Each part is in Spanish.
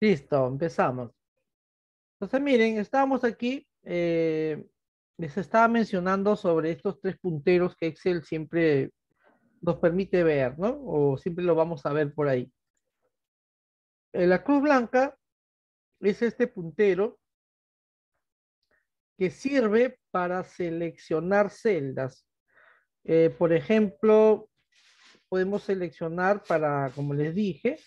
Listo, empezamos. Entonces, miren, estábamos aquí, eh, les estaba mencionando sobre estos tres punteros que Excel siempre nos permite ver, ¿no? O siempre lo vamos a ver por ahí. Eh, la cruz blanca es este puntero que sirve para seleccionar celdas. Eh, por ejemplo, podemos seleccionar para, como les dije,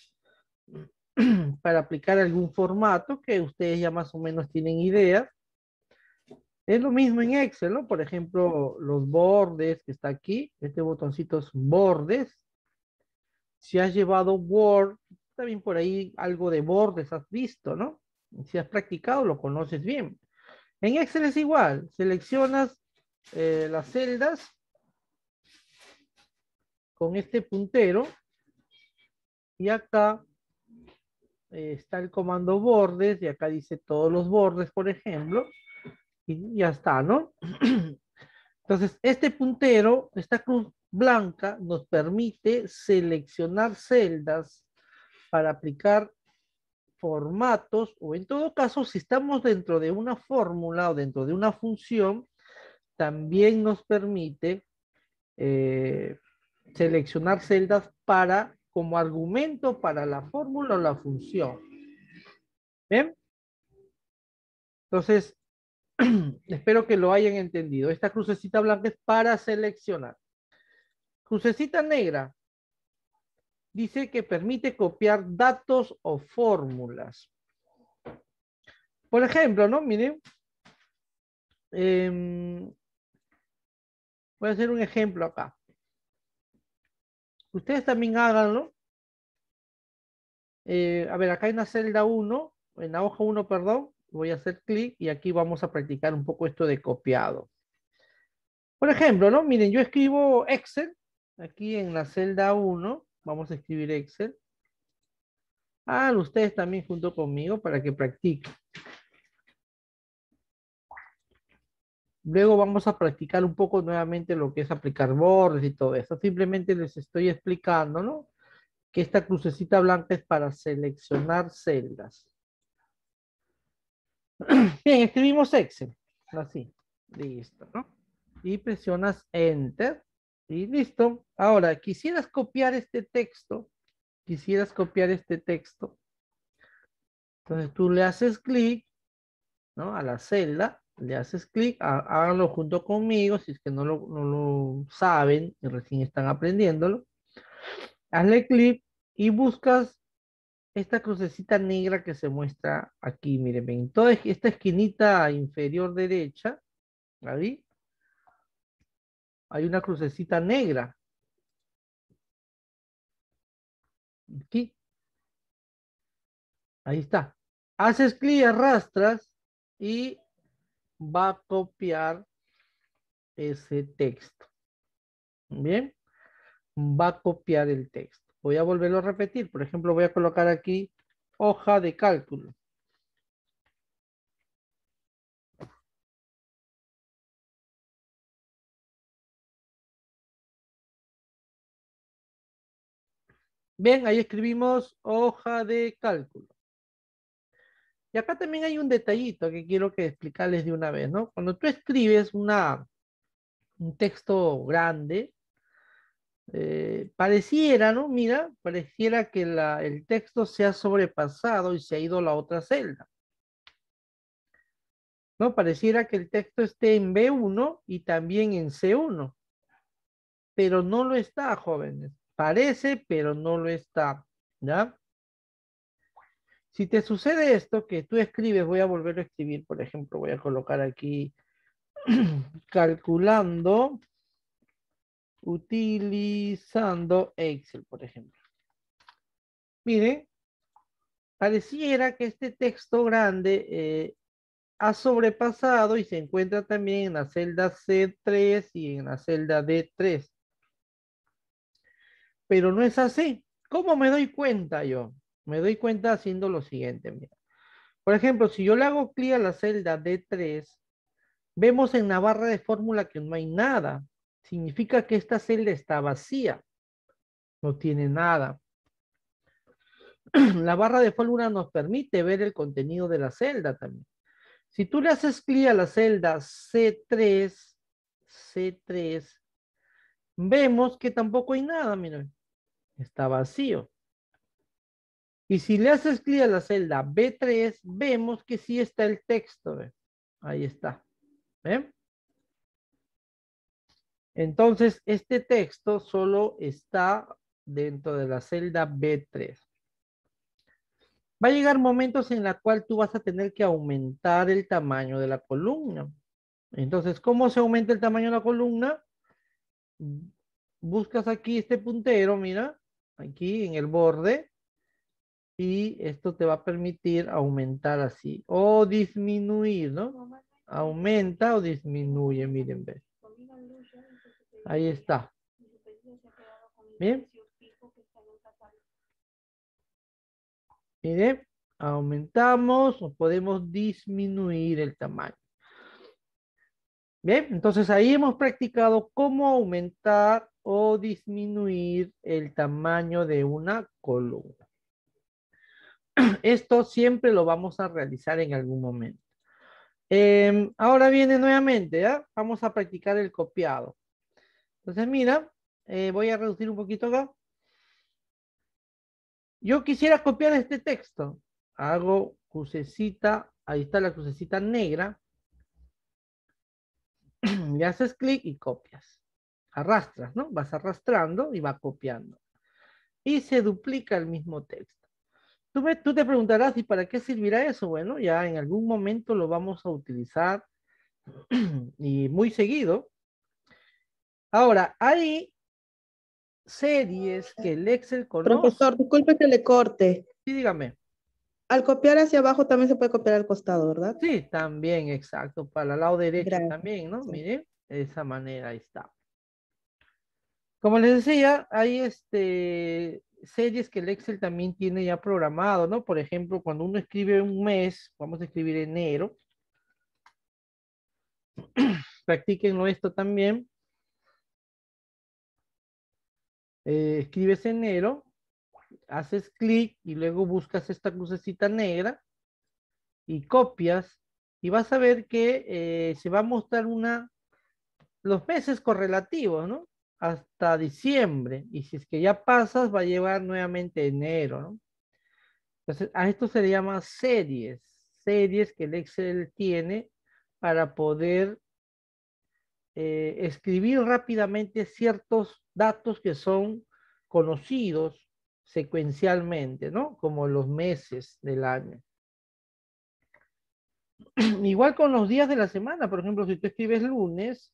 para aplicar algún formato que ustedes ya más o menos tienen idea. Es lo mismo en Excel, ¿no? Por ejemplo, los bordes que está aquí, este botoncito es bordes. Si has llevado Word, también por ahí algo de bordes has visto, ¿no? Si has practicado, lo conoces bien. En Excel es igual, seleccionas eh, las celdas con este puntero y acá está el comando bordes y acá dice todos los bordes, por ejemplo, y ya está, ¿no? Entonces, este puntero, esta cruz blanca, nos permite seleccionar celdas para aplicar formatos o en todo caso, si estamos dentro de una fórmula o dentro de una función, también nos permite eh, seleccionar celdas para como argumento para la fórmula o la función. ¿Ven? Entonces, espero que lo hayan entendido. Esta crucecita blanca es para seleccionar. Crucecita negra dice que permite copiar datos o fórmulas. Por ejemplo, ¿no? Miren. Em, voy a hacer un ejemplo acá ustedes también háganlo. Eh, a ver, acá en la celda 1, en la hoja 1, perdón, voy a hacer clic y aquí vamos a practicar un poco esto de copiado. Por ejemplo, ¿no? Miren, yo escribo Excel, aquí en la celda 1, vamos a escribir Excel. Ah, ustedes también junto conmigo para que practiquen. Luego vamos a practicar un poco nuevamente lo que es aplicar bordes y todo eso. Simplemente les estoy explicando, ¿no? Que esta crucecita blanca es para seleccionar celdas. Bien, escribimos Excel. Así. Listo, ¿no? Y presionas Enter. Y listo. Ahora, quisieras copiar este texto. Quisieras copiar este texto. Entonces tú le haces clic, ¿no? A la celda le haces clic, háganlo junto conmigo, si es que no lo, saben y recién están aprendiéndolo. Hazle clic y buscas esta crucecita negra que se muestra aquí, miren, en toda esta esquinita inferior derecha, ¿la Hay una crucecita negra. Aquí. Ahí está. Haces clic, arrastras y va a copiar ese texto. Bien, va a copiar el texto. Voy a volverlo a repetir. Por ejemplo, voy a colocar aquí hoja de cálculo. Bien, ahí escribimos hoja de cálculo acá también hay un detallito que quiero que explicarles de una vez, ¿no? Cuando tú escribes una, un texto grande, eh, pareciera, ¿no? Mira, pareciera que la, el texto se ha sobrepasado y se ha ido a la otra celda. ¿No? Pareciera que el texto esté en B1 y también en C1. Pero no lo está, jóvenes. Parece, pero no lo está. ¿Ya? Si te sucede esto, que tú escribes, voy a volver a escribir, por ejemplo, voy a colocar aquí calculando, utilizando Excel, por ejemplo. Miren, pareciera que este texto grande eh, ha sobrepasado y se encuentra también en la celda C3 y en la celda D3. Pero no es así. ¿Cómo me doy cuenta yo? Me doy cuenta haciendo lo siguiente, mira. Por ejemplo, si yo le hago clic a la celda D3, vemos en la barra de fórmula que no hay nada. Significa que esta celda está vacía. No tiene nada. La barra de fórmula nos permite ver el contenido de la celda también. Si tú le haces clic a la celda C3, C3, vemos que tampoco hay nada, Está vacío. Y si le haces clic a la celda B3, vemos que sí está el texto. Ahí está. ¿Ven? Entonces, este texto solo está dentro de la celda B3. Va a llegar momentos en la cual tú vas a tener que aumentar el tamaño de la columna. Entonces, ¿cómo se aumenta el tamaño de la columna? Buscas aquí este puntero, mira, aquí en el borde, y esto te va a permitir aumentar así o disminuir, ¿no? Aumenta o disminuye, miren, ve. Ahí está. Bien. Miren, aumentamos o podemos disminuir el tamaño. Bien, entonces ahí hemos practicado cómo aumentar o disminuir el tamaño de una columna. Esto siempre lo vamos a realizar en algún momento. Em, ahora viene nuevamente, ¿ya? ¿ah? Vamos a practicar el copiado. Entonces, mira, eh, voy a reducir un poquito acá. Yo quisiera copiar este texto. Hago crucecita, ahí está la crucecita negra. Y haces clic y copias. Arrastras, ¿no? Vas arrastrando y va copiando. Y se duplica el mismo texto. Tú, te preguntarás, ¿y para qué servirá eso? Bueno, ya en algún momento lo vamos a utilizar y muy seguido. Ahora, hay series que el Excel conoce. Profesor, disculpe que le corte. Sí, dígame. Al copiar hacia abajo también se puede copiar al costado, ¿verdad? Sí, también, exacto. Para el lado derecho también, ¿no? Miren, de esa manera ahí está. Como les decía, hay este, series que el Excel también tiene ya programado, ¿no? Por ejemplo, cuando uno escribe un mes, vamos a escribir enero. practiquenlo esto también. Eh, escribes enero, haces clic y luego buscas esta crucecita negra y copias y vas a ver que eh, se va a mostrar una los meses correlativos, ¿no? hasta diciembre. Y si es que ya pasas, va a llevar nuevamente enero, Entonces, a esto se le llama series, series que el Excel tiene para poder eh, escribir rápidamente ciertos datos que son conocidos secuencialmente, ¿no? Como los meses del año. Igual con los días de la semana, por ejemplo, si tú escribes lunes,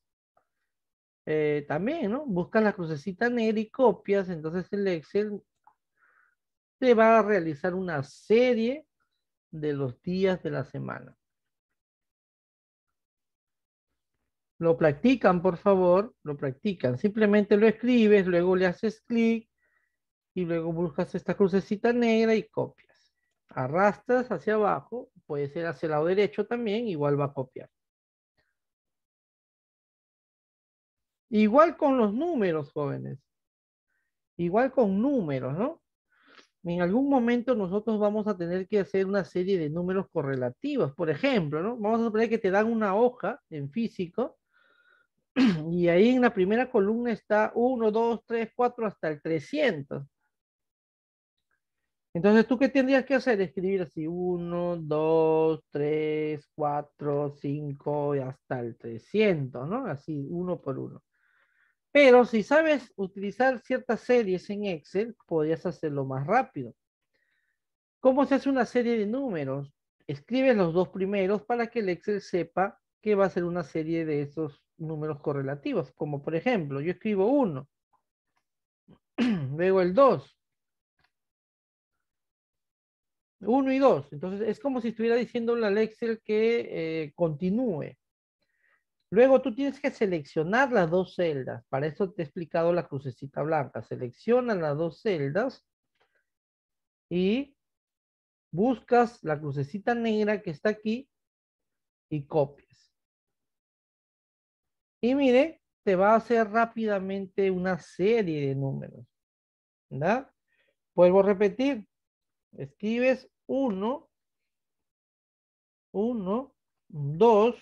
eh, también, ¿no? Buscas la crucecita negra y copias, entonces el Excel te va a realizar una serie de los días de la semana. Lo practican, por favor, lo practican. Simplemente lo escribes, luego le haces clic y luego buscas esta crucecita negra y copias. Arrastras hacia abajo, puede ser hacia el lado derecho también, igual va a copiar. Igual con los números, jóvenes. Igual con números, ¿no? En algún momento nosotros vamos a tener que hacer una serie de números correlativos. Por ejemplo, ¿no? Vamos a suponer que te dan una hoja en físico y ahí en la primera columna está 1, 2, 3, 4 hasta el 300. Entonces, ¿tú qué tendrías que hacer? Escribir así, 1, 2, 3, 4, 5 y hasta el 300, ¿no? Así, uno por uno. Pero si sabes utilizar ciertas series en Excel, podrías hacerlo más rápido. ¿Cómo se hace una serie de números? Escribes los dos primeros para que el Excel sepa que va a ser una serie de esos números correlativos. Como por ejemplo, yo escribo 1, luego el 2, 1 y 2. Entonces es como si estuviera diciendo al Excel que eh, continúe. Luego tú tienes que seleccionar las dos celdas. Para eso te he explicado la crucecita blanca. Selecciona las dos celdas y buscas la crucecita negra que está aquí y copias. Y mire, te va a hacer rápidamente una serie de números. ¿Verdad? Vuelvo a repetir. Escribes 1, Uno. Dos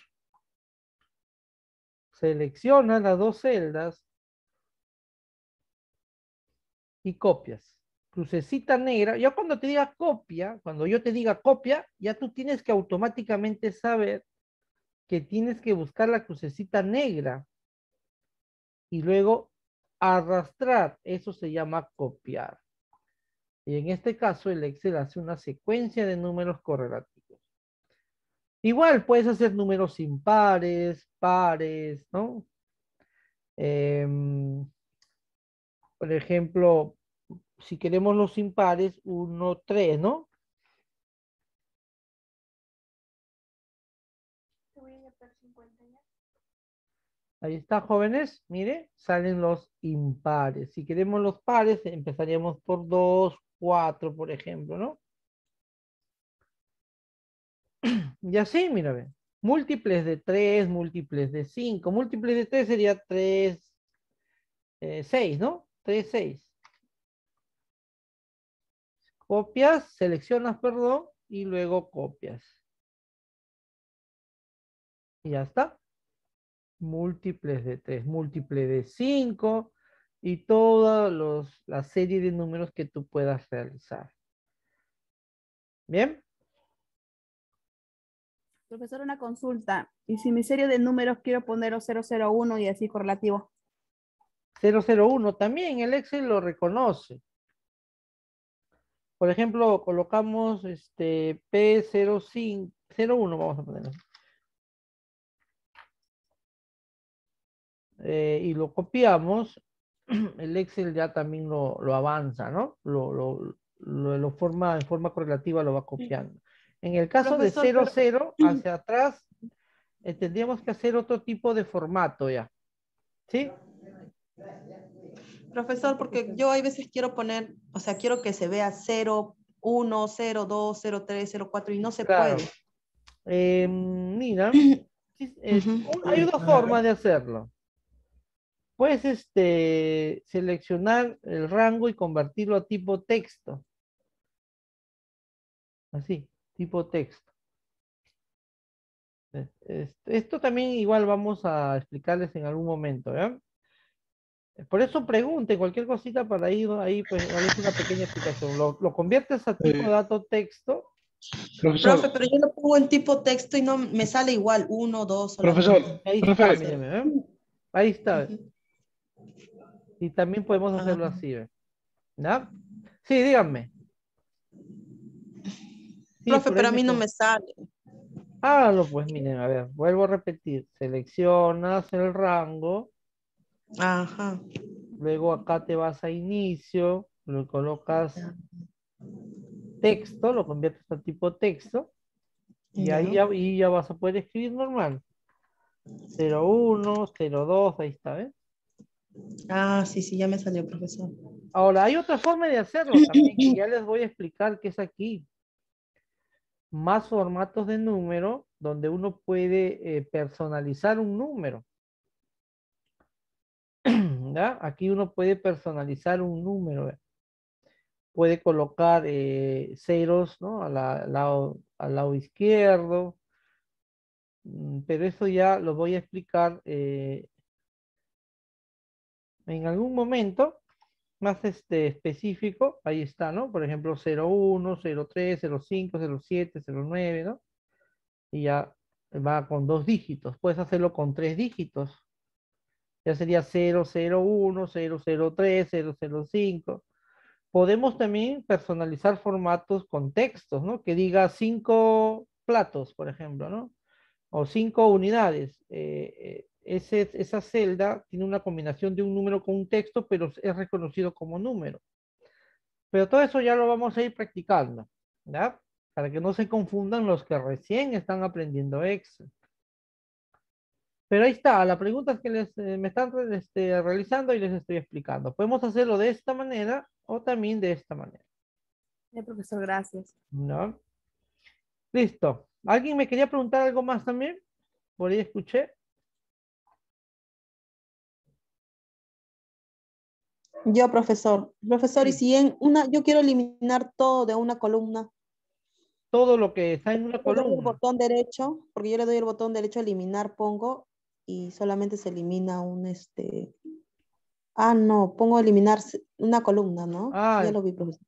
selecciona las dos celdas y copias. Crucecita negra. Yo cuando te diga copia, cuando yo te diga copia, ya tú tienes que automáticamente saber que tienes que buscar la crucecita negra y luego arrastrar. Eso se llama copiar. Y en este caso el Excel hace una secuencia de números correlativos. Igual puedes hacer números impares, pares, ¿no? Em, por ejemplo, si queremos los impares, 1, 3, ¿no? Ahí está, jóvenes. Mire, salen los impares. Si queremos los pares, empezaríamos por 2, 4, por ejemplo, ¿no? Y así, mira, ve. Múltiples de 3, múltiples de 5. Múltiples de 3 sería 3, eh, 6, ¿no? 3, 6. Copias, seleccionas, perdón, y luego copias. Y ya está. Múltiples de 3, múltiple de 5 y toda los, la serie de números que tú puedas realizar. Bien. Profesor, una consulta. ¿Y si mi serie de números quiero poner 001 y así correlativo? 001 también, el Excel lo reconoce. Por ejemplo, colocamos este p 0501 vamos a ponerlo. Eh, y lo copiamos, el Excel ya también lo, avanza, ¿no? Lo, lo, forma, en forma correlativa lo va copiando. En el caso de 00 hacia atrás, eh, tendríamos que hacer otro tipo de formato ya. ¿Sí? Profesor, porque yo hay veces quiero poner, o sea, quiero que se vea 0, 1, 0, 2, 0, 3, 0, 4 y no se puede. Em, mira, eh, hay dos formas de hacerlo. Puedes este, seleccionar el rango y convertirlo a tipo texto. Así tipo texto. Esto también igual vamos a explicarles en algún momento, Por eso pregunte cualquier cosita para ir ahí, pues una pequeña explicación. Lo, conviertes a tipo eh, dato texto. Profesor, pero yo lo pongo en tipo texto y no me sale igual, uno, dos. Profesor, ahí está. ¿eh? Y también podemos hacerlo así, ¿No? Sí, díganme. Profe, pero a mí no me sale. Ah, no, pues miren, a ver, vuelvo a repetir. Seleccionas el rango. Ajá. Luego acá te vas a inicio, lo colocas texto, lo conviertes a tipo texto. Y ahí ya, vas a poder escribir normal. 01, 02, ahí está, ¿ves? Ah, sí, sí, ya me salió, profesor. Ahora, hay otra forma de hacerlo también, que ya les voy a explicar que es aquí más formatos de número donde uno puede eh, personalizar un número. Aquí uno puede personalizar un número. Puede colocar eh, ceros al, lado, izquierdo. Mm, pero eso ya lo voy a explicar eh, en algún momento más este, específico, ahí está, ¿no? Por ejemplo, 01, 03, 05, 07, 09, ¿no? Y ya va con dos dígitos. Puedes hacerlo con tres dígitos. Ya sería 001, 003, 005. Podemos también personalizar formatos con textos, ¿no? Que diga cinco platos, por ejemplo, ¿no? O cinco unidades. Eh, eh esa celda tiene una combinación de un número con un texto, pero es reconocido como número. Pero todo eso ya lo vamos a ir practicando, ¿verdad? Para que no se confundan los que recién están aprendiendo Excel. Pero ahí está, pregunta es que les, eh, me están este, realizando y les estoy explicando. Podemos hacerlo de esta manera o también de esta manera. Sí, profesor, gracias. ¿No? Listo. ¿Alguien me quería preguntar algo más también? Por ahí escuché. Yo, profesor. Profesor, y si en una, yo quiero eliminar todo de una columna. Todo lo que está en una columna. El botón derecho, porque yo le doy el botón derecho a eliminar, pongo, y solamente se elimina un este. Ah, no, pongo eliminar una columna, ¿no? Ah, ya lo vi, profesor.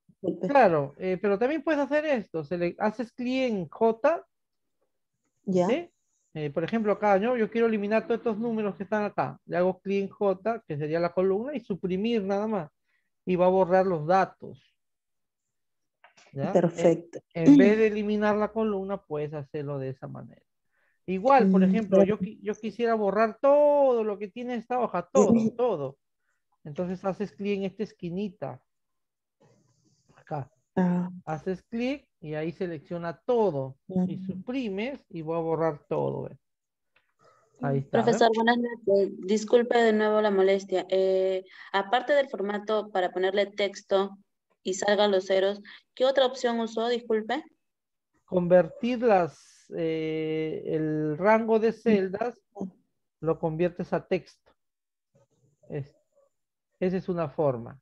Claro, eh, pero también puedes hacer esto. Se le, haces clic en J. Ya. Eh, por ejemplo, acá yo quiero eliminar todos estos números que están acá. Le hago clic en J, que sería la columna, y suprimir nada más. Y va a borrar los datos. Perfecto. En, vez de eliminar la columna, puedes hacerlo de esa manera. Igual, por mm, ejemplo, yo, yo quisiera borrar todo lo que tiene esta hoja, todo, todo. Entonces haces clic en esta esquinita. Acá. Ah. Haces clic y ahí selecciona todo y suprimes y voy a borrar todo. Ahí está, Profesor, buenas noches. Disculpe de nuevo la molestia. Eh, aparte del formato para ponerle texto y salgan los ceros, ¿qué otra opción usó? Disculpe. Convertir las, eh, el rango de celdas, lo conviertes a texto. esa es una forma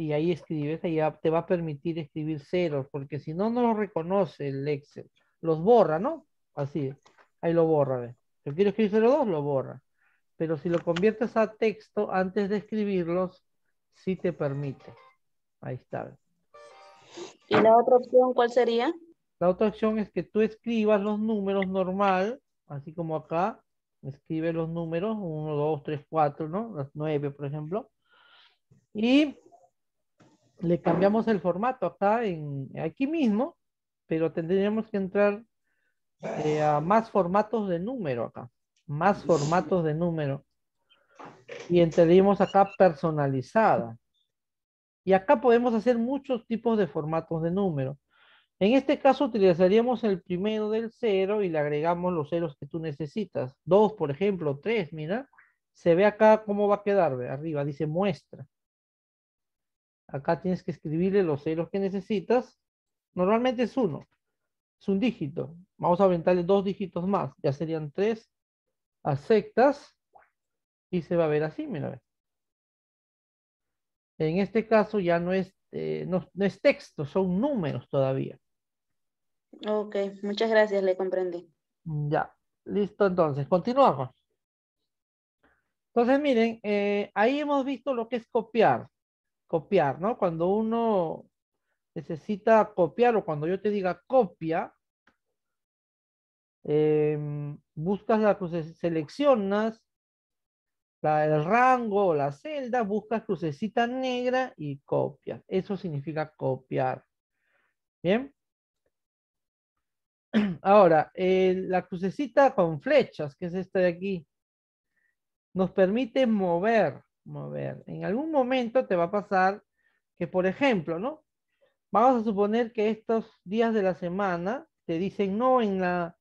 y ahí escribes, ahí te va a permitir escribir ceros, porque si no, no lo reconoce el Excel. Los borra, ¿no? Así, ahí lo borra. ¿ves? Yo quiero escribir 02, lo borra. Pero si lo conviertes a texto antes de escribirlos, sí te permite. Ahí está. ¿Y la otra opción cuál sería? La otra opción es que tú escribas los números normal, así como acá, escribe los números, 1, 2, 3, 4, ¿no? Las 9, por ejemplo. Y le cambiamos el formato acá en aquí mismo, pero tendríamos que entrar eh, a más formatos de número acá. Más formatos de número. Y entendimos acá personalizada. Y acá podemos hacer muchos tipos de formatos de número. En este caso utilizaríamos el primero del cero y le agregamos los ceros que tú necesitas. Dos, por ejemplo, tres, mira. Se ve acá cómo va a quedar, arriba dice muestra. Acá tienes que escribirle los ceros que necesitas. Normalmente es uno. Es un dígito. Vamos a aventarle dos dígitos más. Ya serían tres. Aceptas. Y se va a ver así, mira. En este caso ya no es, eh, no, es texto, son números todavía. Ok, muchas gracias, le comprendí. Ya, listo entonces, continuamos. Entonces miren, eh, ahí hemos visto lo que es copiar copiar, ¿no? Cuando uno necesita copiar o cuando yo te diga copia, em, buscas la cruce, seleccionas el rango o la celda, buscas crucecita negra y copia. Eso significa copiar. Bien. Ahora, la crucecita con flechas, que es esta de aquí, nos permite mover Vamos a ver, En algún momento te va a pasar que, por ejemplo, ¿no? Vamos a suponer que estos días de la semana te dicen, no, en la,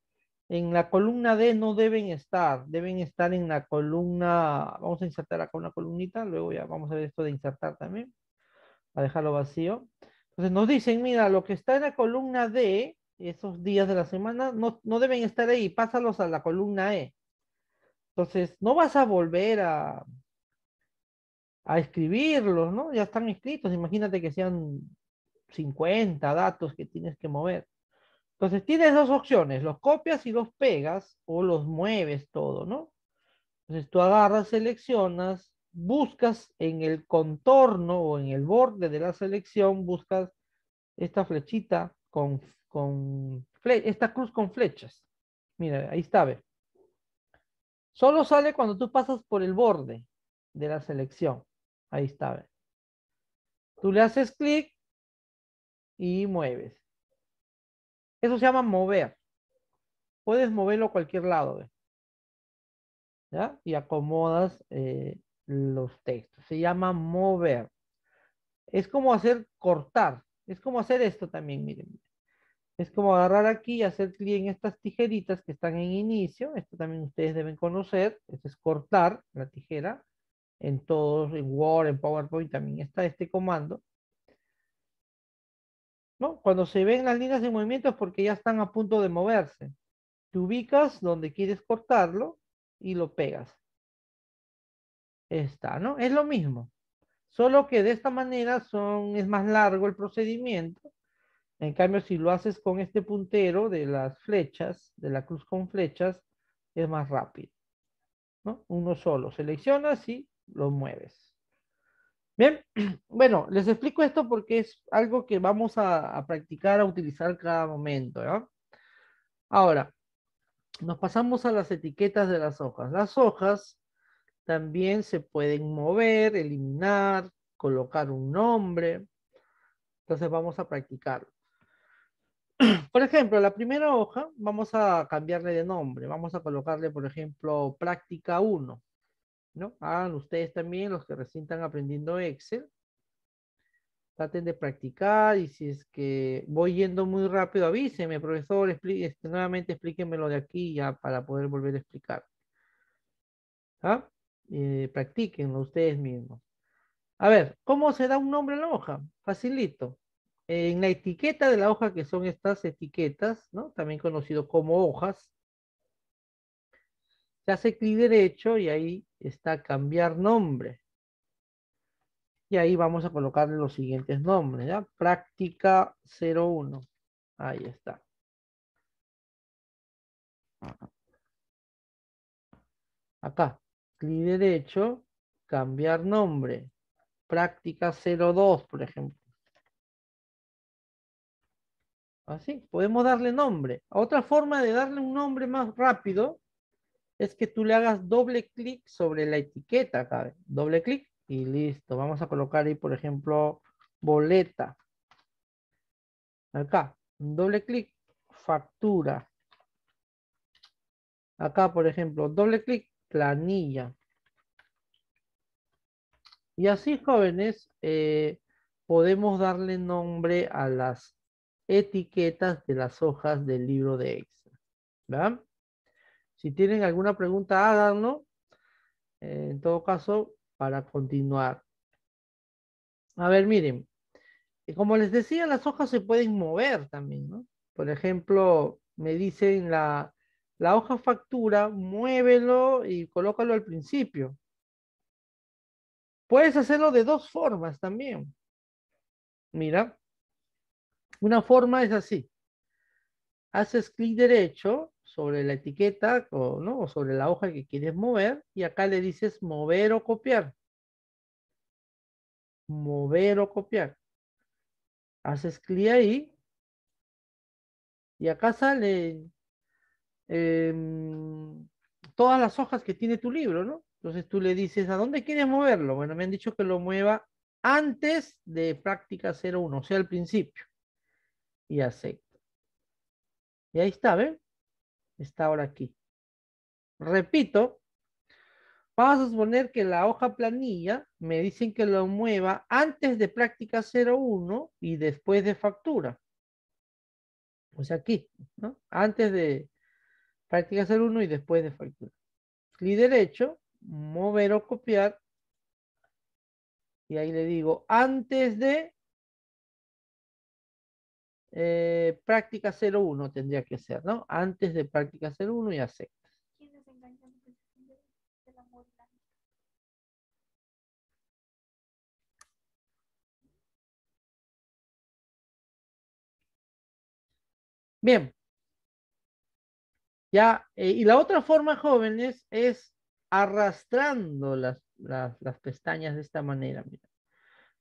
en la columna D no deben estar, deben estar en la columna, vamos a insertar acá una columnita, luego ya vamos a ver esto de insertar también, a dejarlo vacío. Entonces nos dicen, mira, lo que está en la columna D, esos días de la semana, no, no deben estar ahí, pásalos a la columna E. Entonces, no vas a volver a, a escribirlos, ¿no? Ya están escritos, imagínate que sean 50 datos que tienes que mover. Entonces tienes dos opciones, los copias y los pegas o los mueves todo, ¿no? Entonces tú agarras, seleccionas, buscas en el contorno o en el borde de la selección, buscas esta flechita con, con esta cruz con flechas. Mira, ahí está, ve. Solo sale cuando tú pasas por el borde de la selección. Ahí está. Tú le haces clic y mueves. Eso se llama mover. Puedes moverlo a cualquier lado. Y acomodas eh, los textos. Se llama mover. Es como hacer cortar. Es como hacer esto también, miren. Es como agarrar aquí y hacer clic en estas tijeritas que están en inicio. Esto también ustedes deben conocer. Esto es cortar la tijera en todos, en Word, en PowerPoint también está este comando. ¿No? Cuando se ven las líneas de movimiento es porque ya están a punto de moverse. Te ubicas donde quieres cortarlo y lo pegas. Está, ¿no? Es lo mismo. Solo que de esta manera son, es más largo el procedimiento. En cambio, si lo haces con este puntero de las flechas, de la cruz con flechas, es más rápido. ¿no? Uno solo. Selecciona y lo mueves. Bien, bueno, les explico esto porque es algo que vamos a, practicar, a utilizar cada momento. Ahora, nos pasamos a las etiquetas de las hojas. Las hojas también se pueden mover, eliminar, colocar un nombre. Entonces vamos a practicarlo. Por ejemplo, la primera hoja vamos a cambiarle de nombre. Vamos a colocarle, por ejemplo, práctica 1. ¿no? Hagan ustedes también, los que recién están aprendiendo Excel. Traten de practicar y si es que voy yendo muy rápido, avísenme, profesor, este, nuevamente explíquenmelo de aquí ya para poder volver a explicar. ¿Ah? Eh, practiquenlo ustedes mismos. A ver, ¿cómo se da un nombre a la hoja? Facilito. En la etiqueta de la hoja, que son estas etiquetas, ¿no? También conocido como hojas, se hace clic derecho y ahí está cambiar nombre. Y ahí vamos a colocarle los siguientes nombres. Práctica 01. Ahí está. Acá, clic derecho, cambiar nombre. Práctica 02, por ejemplo. Así, podemos darle nombre. Otra forma de darle un nombre más rápido es que tú le hagas doble clic sobre la etiqueta acá. Doble clic y listo. Vamos a colocar ahí, por ejemplo, boleta. Acá, doble clic, factura. Acá, por ejemplo, doble clic, planilla. Y así, jóvenes, eh, podemos darle nombre a las etiquetas de las hojas del libro de Excel. ¿verdad? Si tienen alguna pregunta, háganlo. Eh, en todo caso, para continuar. A ver, miren. Eh, como les decía, las hojas se pueden mover también, ¿no? Por ejemplo, me dicen la, la hoja factura, muévelo y colócalo al principio. Puedes hacerlo de dos formas también. Mira, una forma es así. Haces clic derecho sobre la etiqueta o, ¿no? o sobre la hoja que quieres mover y acá le dices mover o copiar. Mover o copiar. Haces clic ahí y acá sale em, todas las hojas que tiene tu libro, ¿no? Entonces tú le dices, ¿a dónde quieres moverlo? Bueno, me han dicho que lo mueva antes de práctica 01, o sea, al principio. Y acepto. Y ahí está, ¿ven? está ahora aquí. Repito, vamos a suponer que la hoja planilla me dicen que lo mueva antes de práctica 01 y después de factura. Pues aquí, ¿no? Antes de práctica 01 y después de factura. Clic derecho, mover o copiar. Y ahí le digo antes de eh, práctica 01 tendría que ser, ¿no? Antes de práctica 01 y acepta. Bien. Ya, eh, y la otra forma, jóvenes, es arrastrando las, las, las pestañas de esta manera. Mira.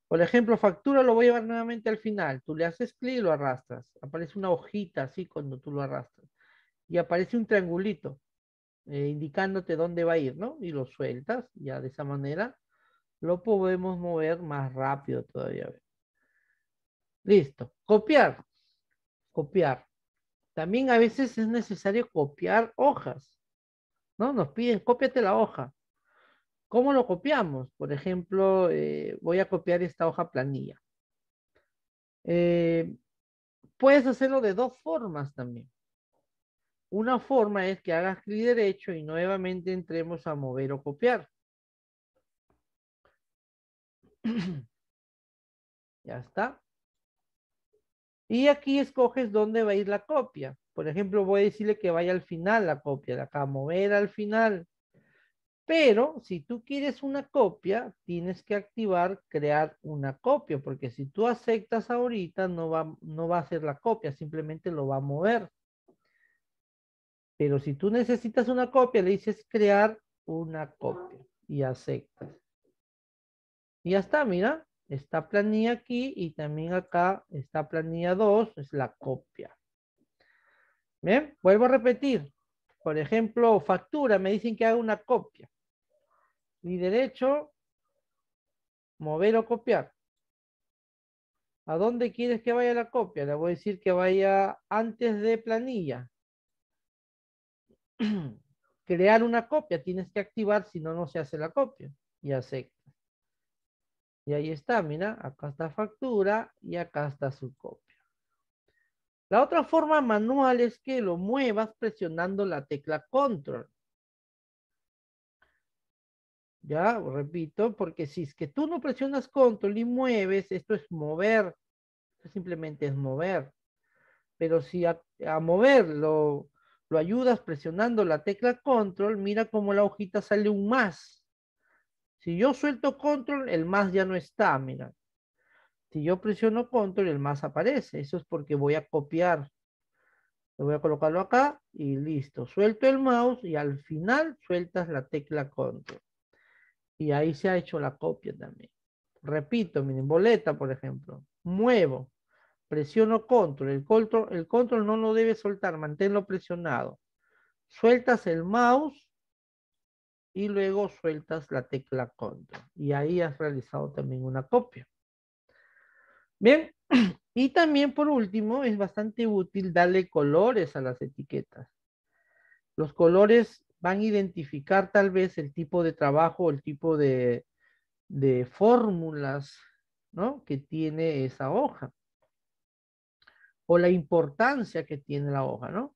Por ejemplo, factura lo voy a llevar nuevamente al final. Tú le haces clic y lo arrastras. Aparece una hojita así cuando tú lo arrastras. Y aparece un triangulito eh, indicándote dónde va a ir, ¿no? Y lo sueltas. Ya de esa manera lo podemos mover más rápido todavía. Listo. Copiar. Copiar. También a veces es necesario copiar hojas. ¿No? Nos piden, cópiate la hoja. ¿Cómo lo copiamos? Por ejemplo, eh, voy a copiar esta hoja planilla. Eh, puedes hacerlo de dos formas también. Una forma es que hagas clic derecho y nuevamente entremos a mover o copiar. ya está. Y aquí escoges dónde va a ir la copia. Por ejemplo, voy a decirle que vaya al final la copia. La acá mover al final. Pero si tú quieres una copia, tienes que activar crear una copia, porque si tú aceptas ahorita, no va, a hacer la copia, simplemente lo va a mover. Pero si tú necesitas una copia, le dices crear una copia y aceptas. Y ya está, mira, está planilla aquí y también acá está planilla 2, es la copia. Bien, vuelvo a repetir. Por ejemplo, factura, me dicen que haga una copia clic derecho, mover o copiar. ¿A dónde quieres que vaya la copia? Le voy a decir que vaya antes de planilla. Crear una copia. Tienes que activar, si no, no se hace la copia. Y acepta. Y ahí está, mira, acá está factura y acá está su copia. La otra forma manual es que lo muevas presionando la tecla control. ¿Ya? Repito, porque si es que tú no presionas control y mueves, esto es mover. Esto simplemente es mover. Pero si a, moverlo mover lo, ayudas presionando la tecla control, mira cómo la hojita sale un más. Si yo suelto control, el más ya no está, mira. Si yo presiono control, el más aparece. Eso es porque voy a copiar. voy a colocarlo acá y listo. Suelto el mouse y al final sueltas la tecla control. Y ahí se ha hecho la copia también. Repito, mi boleta, por ejemplo. Muevo. Presiono control. El control, el control no lo debe soltar. Manténlo presionado. Sueltas el mouse y luego sueltas la tecla control. Y ahí has realizado también una copia. Bien, y también por último es bastante útil darle colores a las etiquetas. Los colores van a identificar tal vez el tipo de trabajo, el tipo de, de fórmulas ¿no? que tiene esa hoja o la importancia que tiene la hoja, ¿no?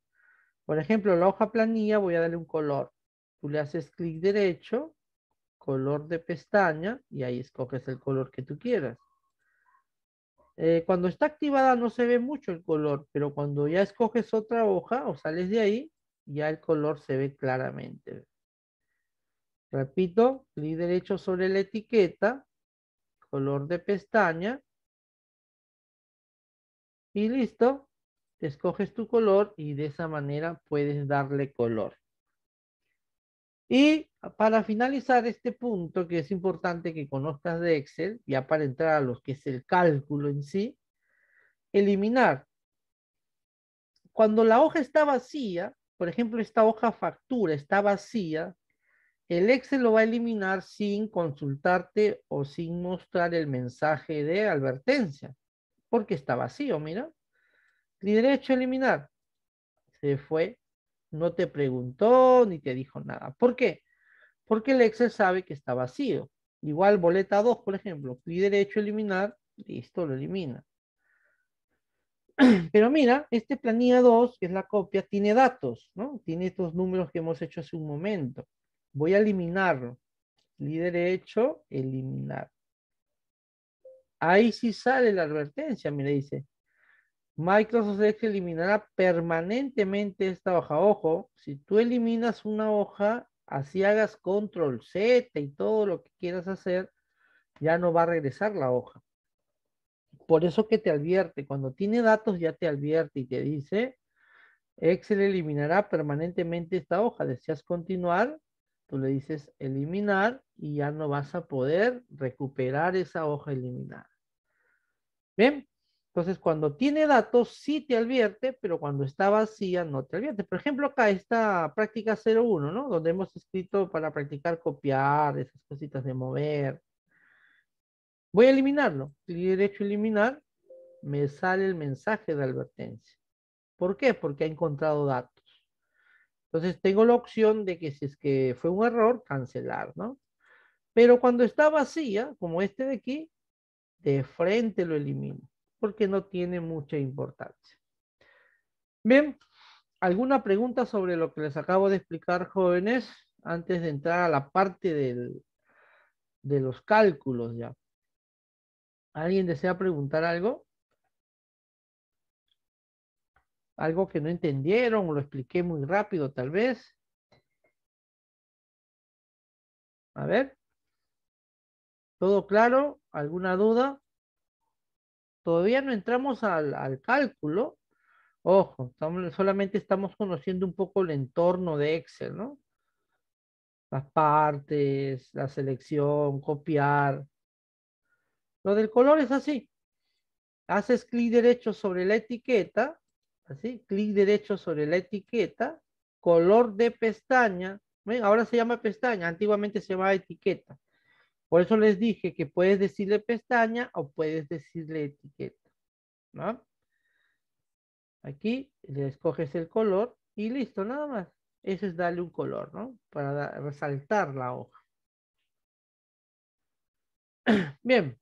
Por ejemplo, la hoja planilla voy a darle un color. Tú le haces clic derecho, color de pestaña y ahí escoges el color que tú quieras. Eh, cuando está activada no se ve mucho el color, pero cuando ya escoges otra hoja o sales de ahí, ya el color se ve claramente. Repito, clic derecho sobre la etiqueta, color de pestaña. Y listo, escoges tu color y de esa manera puedes darle color. Y para finalizar este punto, que es importante que conozcas de Excel, ya para entrar a lo que es el cálculo en sí, eliminar. Cuando la hoja está vacía, por ejemplo, esta hoja factura está vacía, el Excel lo va a eliminar sin consultarte o sin mostrar el mensaje de advertencia, porque está vacío, mira. Clic derecho, a eliminar. Se fue, no te preguntó ni te dijo nada. ¿Por qué? Porque el Excel sabe que está vacío. Igual boleta 2, por ejemplo, clic derecho, a eliminar, listo, lo elimina. Pero mira, este planilla 2, que es la copia, tiene datos, ¿no? Tiene estos números que hemos hecho hace un momento. Voy a eliminarlo. Líder hecho, eliminar. Ahí sí sale la advertencia, mira, dice. Microsoft Excel eliminará permanentemente esta hoja. Ojo, si tú eliminas una hoja, así hagas control Z y todo lo que quieras hacer, ya no va a regresar la hoja. Por eso que te advierte, cuando tiene datos ya te advierte y te dice, Excel eliminará permanentemente esta hoja. ¿Deseas continuar? Tú le dices eliminar y ya no vas a poder recuperar esa hoja eliminada. Bien, entonces cuando tiene datos sí te advierte, pero cuando está vacía no te advierte. Por ejemplo, acá está práctica 01, ¿no? Donde hemos escrito para practicar copiar, esas cositas de mover, Voy a eliminarlo. Clic derecho a eliminar. Me sale el mensaje de advertencia. ¿Por qué? Porque ha encontrado datos. Entonces tengo la opción de que si es que fue un error, cancelar, ¿no? Pero cuando está vacía, como este de aquí, de frente lo elimino, porque no tiene mucha importancia. Bien, ¿alguna pregunta sobre lo que les acabo de explicar, jóvenes? Antes de entrar a la parte de los cálculos ya. ¿Alguien desea preguntar algo? Algo que no entendieron o lo expliqué muy rápido tal vez. A ver. ¿Todo claro? ¿Alguna duda? Todavía no entramos al, al cálculo. Ojo, solamente estamos conociendo un poco el entorno de Excel, ¿no? Las partes, la selección, copiar, lo del color es así. Haces clic derecho sobre la etiqueta, así, clic derecho sobre la etiqueta, color de pestaña. ¿Ven? Ahora se llama pestaña, antiguamente se llamaba etiqueta. Por eso les dije que puedes decirle pestaña o puedes decirle etiqueta. ¿no? Aquí le escoges el color y listo, nada más. Eso es darle un color, ¿no? Para resaltar la hoja. Bien.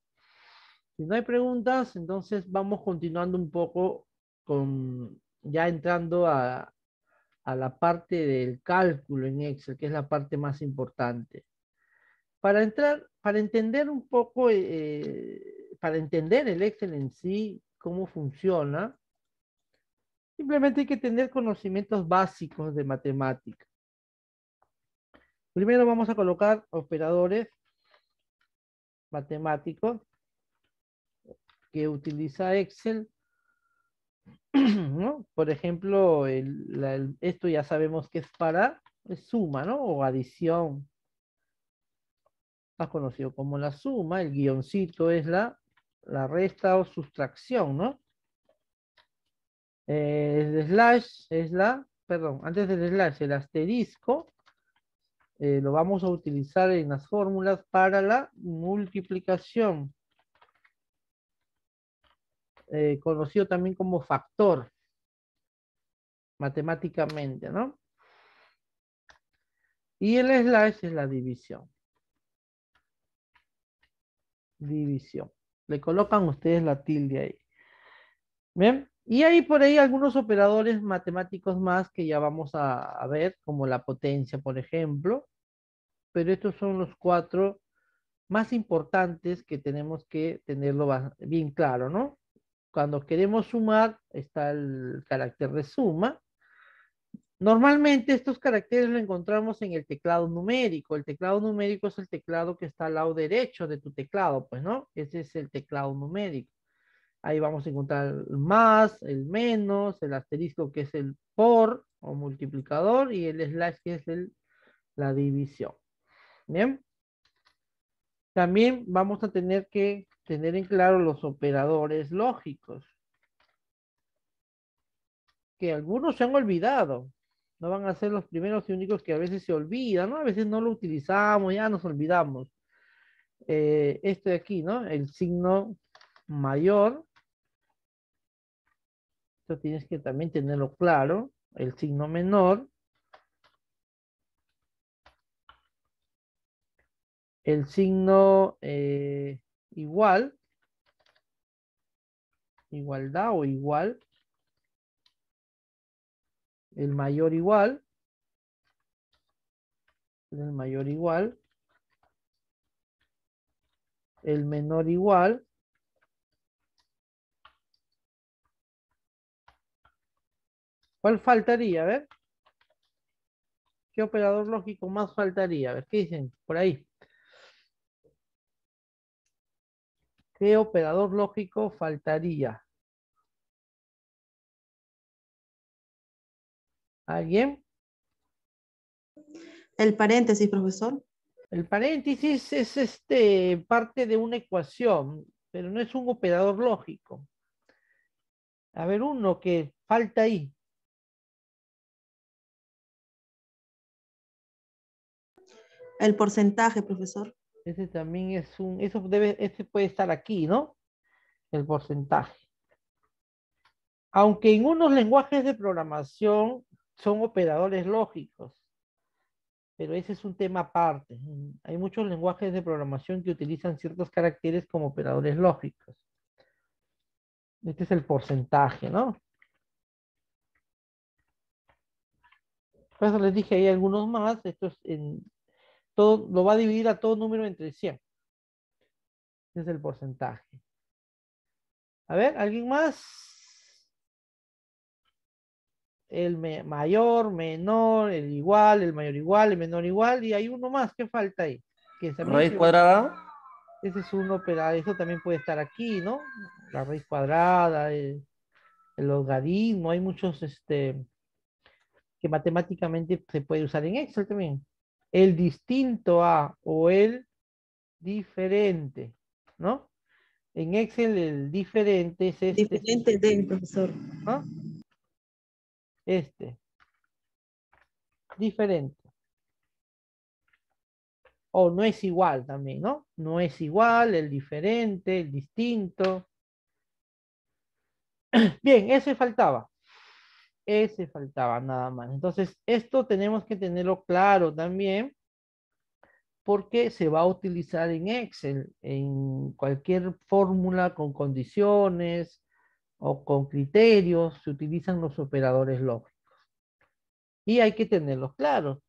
Si no hay preguntas, entonces vamos continuando un poco con, ya entrando a, la parte del cálculo en Excel, que es la parte más importante. Para entrar, para entender un poco, eh, para entender el Excel en sí, cómo funciona, simplemente hay que tener conocimientos básicos de matemática. Primero vamos a colocar operadores matemáticos que utiliza Excel, ¿no? Por ejemplo, esto ya sabemos que es para suma, ¿no? O adición. Más conocido como la suma, el guioncito es la, la resta o sustracción, ¿no? El slash es la, perdón, antes del slash, el asterisco, eh, lo vamos a utilizar en las fórmulas para la multiplicación. Eh, conocido también como factor matemáticamente, ¿no? Y el slash es la división. División. Le colocan ustedes la tilde ahí. Bien. Y hay por ahí algunos operadores matemáticos más que ya vamos a ver, como la potencia, por ejemplo. Pero estos son los cuatro más importantes que tenemos que tenerlo bien claro, ¿no? cuando queremos sumar está el carácter de suma. Normalmente estos caracteres lo encontramos en el teclado numérico. El teclado numérico es el teclado que está al lado derecho de tu teclado, pues, ¿no? Ese es el teclado numérico. Ahí vamos a encontrar el más, el menos, el asterisco que es el por o multiplicador y el slash que es la división. Bien. También vamos a tener que tener en claro los operadores lógicos, que algunos se han olvidado, no van a ser los primeros y únicos que a veces se olvidan, ¿no? A veces no lo utilizamos, ya nos olvidamos. este de aquí, ¿no? El signo mayor. Esto tienes que también tenerlo claro. El signo menor. El signo eh, igual, igualdad o igual, el mayor igual, el mayor igual, el menor igual, ¿Cuál faltaría? A ver. ¿Qué operador lógico más faltaría? A ver, ¿qué dicen? Por ahí. ¿Qué operador lógico faltaría? ¿Alguien? El paréntesis, profesor. El paréntesis es este, parte de una ecuación, pero no es un operador lógico. A ver, uno que falta ahí. El porcentaje, profesor. Ese también es un, eso debe, ese puede estar aquí, ¿no? El porcentaje. Aunque en unos lenguajes de programación son operadores lógicos, pero ese es un tema aparte. Hay muchos lenguajes de programación que utilizan ciertos caracteres como operadores lógicos. Este es el porcentaje, ¿no? Por eso les dije, hay algunos más. Esto es en, lo va a dividir a todo número entre 100. Ese es el porcentaje. A ver, ¿alguien más? El mayor, menor, el igual, el mayor igual, el menor igual, y hay uno más, ¿qué falta ahí? Que ¿Raíz cuadrada? Ese es uno, pero eso también puede estar aquí, ¿no? La raíz cuadrada, el, el logaritmo, hay muchos este, que matemáticamente se puede usar en Excel también el distinto a o el diferente, ¿no? En Excel el diferente es este. Diferente de, profesor. ¿Ah? Este. Diferente. O no es igual también, ¿no? No es igual, el diferente, el distinto. Bien, ese faltaba ese faltaba nada más. Entonces, esto tenemos que tenerlo claro también porque se va a utilizar en Excel, en cualquier fórmula con condiciones o con criterios, se utilizan los operadores lógicos. Y hay que tenerlos claros.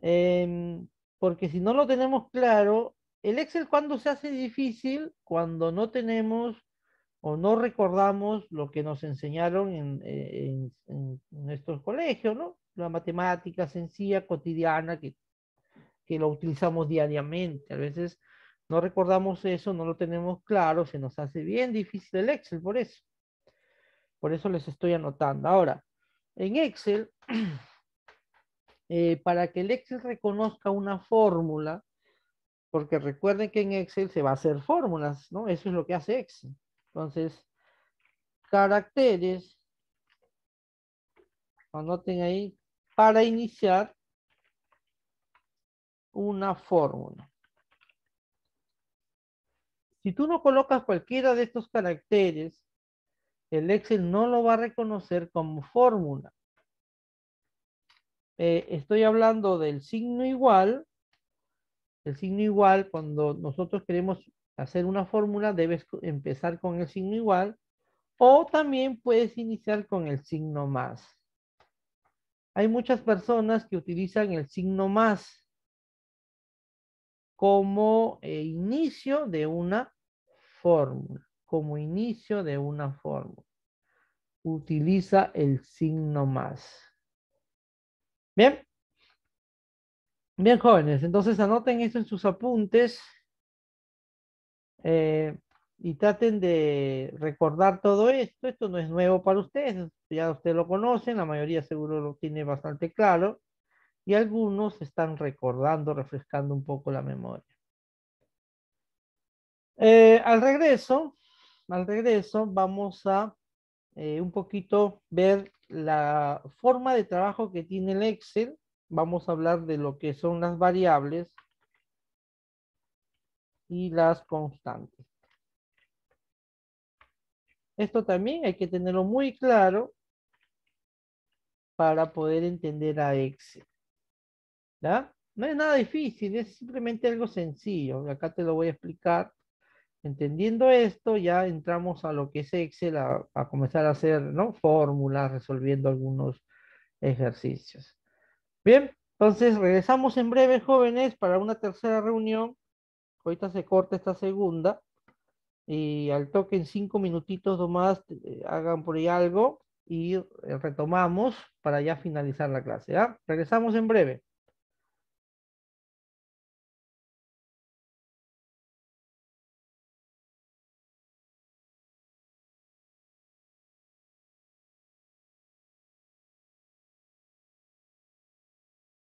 Em, porque si no lo tenemos claro, el Excel cuando se hace difícil, cuando no tenemos o no recordamos lo que nos enseñaron en, nuestros colegios, ¿no? La matemática sencilla, cotidiana, que, lo utilizamos diariamente. A veces no recordamos eso, no lo tenemos claro, se nos hace bien difícil el Excel, por eso. Por eso les estoy anotando. Ahora, en Excel, eh, para que el Excel reconozca una fórmula, porque recuerden que en Excel se va a hacer fórmulas, ¿no? Eso es lo que hace Excel. Entonces, caracteres, anoten ahí, para iniciar una fórmula. Si tú no colocas cualquiera de estos caracteres, el Excel no lo va a reconocer como fórmula. Eh, estoy hablando del signo igual. El signo igual, cuando nosotros queremos hacer una fórmula, debes empezar con el signo igual o también puedes iniciar con el signo más. Hay muchas personas que utilizan el signo más como eh, inicio de una fórmula, como inicio de una fórmula. Utiliza el signo más. Bien. Bien, jóvenes, entonces anoten esto en sus apuntes. Eh, y traten de recordar todo esto. Esto no es nuevo para ustedes, ya ustedes lo conocen, la mayoría seguro lo tiene bastante claro. Y algunos están recordando, refrescando un poco la memoria. Eh, al regreso, al regreso vamos a eh, un poquito ver la forma de trabajo que tiene el Excel. Vamos a hablar de lo que son las variables, y las constantes. Esto también hay que tenerlo muy claro para poder entender a Excel. ¿Ya? No es nada difícil, es simplemente algo sencillo. Acá te lo voy a explicar. Entendiendo esto, ya entramos a lo que es Excel, a, a comenzar a hacer ¿no? fórmulas, resolviendo algunos ejercicios. Bien, entonces regresamos en breve, jóvenes, para una tercera reunión Ahorita se corta esta segunda y al toque en cinco minutitos o más eh, hagan por ahí algo y retomamos para ya finalizar la clase. ¿ah? Regresamos en breve.